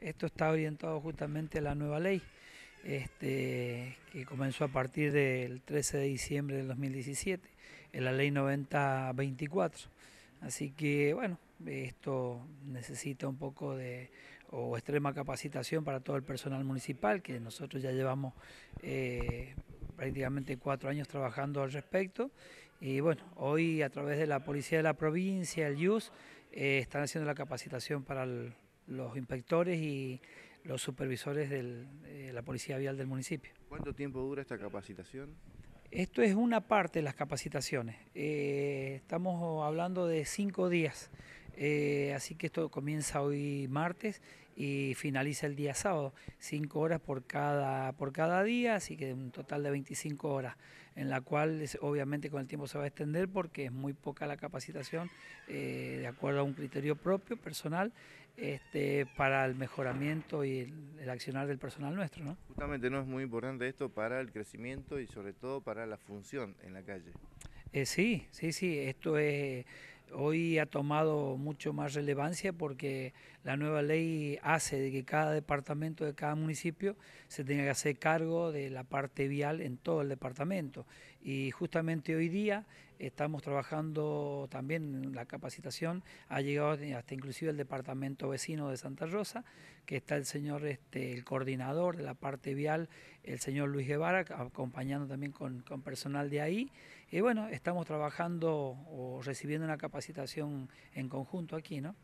esto está orientado justamente a la nueva ley este, que comenzó a partir del 13 de diciembre del 2017, en la ley 9024. Así que bueno, esto necesita un poco de o extrema capacitación para todo el personal municipal, que nosotros ya llevamos eh, prácticamente cuatro años trabajando al respecto. Y bueno, hoy a través de la Policía de la Provincia, el IUS, eh, están haciendo la capacitación para el los inspectores y los supervisores de eh, la Policía Vial del municipio. ¿Cuánto tiempo dura esta capacitación? Esto es una parte de las capacitaciones. Eh, estamos hablando de cinco días. Eh, así que esto comienza hoy martes y finaliza el día sábado, Cinco horas por cada, por cada día, así que un total de 25 horas, en la cual obviamente con el tiempo se va a extender porque es muy poca la capacitación eh, de acuerdo a un criterio propio, personal, este, para el mejoramiento y el, accionar del personal nuestro. ¿no? Justamente no es muy importante esto para el crecimiento y sobre todo para la función en la calle. Eh, sí, sí, sí, esto es hoy ha tomado mucho más relevancia porque la nueva ley hace de que cada departamento de cada municipio se tenga que hacer cargo de la parte vial en todo el departamento. Y justamente hoy día estamos trabajando también en la capacitación, ha llegado hasta inclusive el departamento vecino de Santa Rosa, que está el señor, este, el coordinador de la parte vial el señor Luis Guevara, acompañando también con, con, personal de ahí. Y bueno, estamos trabajando o recibiendo una capacitación en conjunto aquí, ¿no?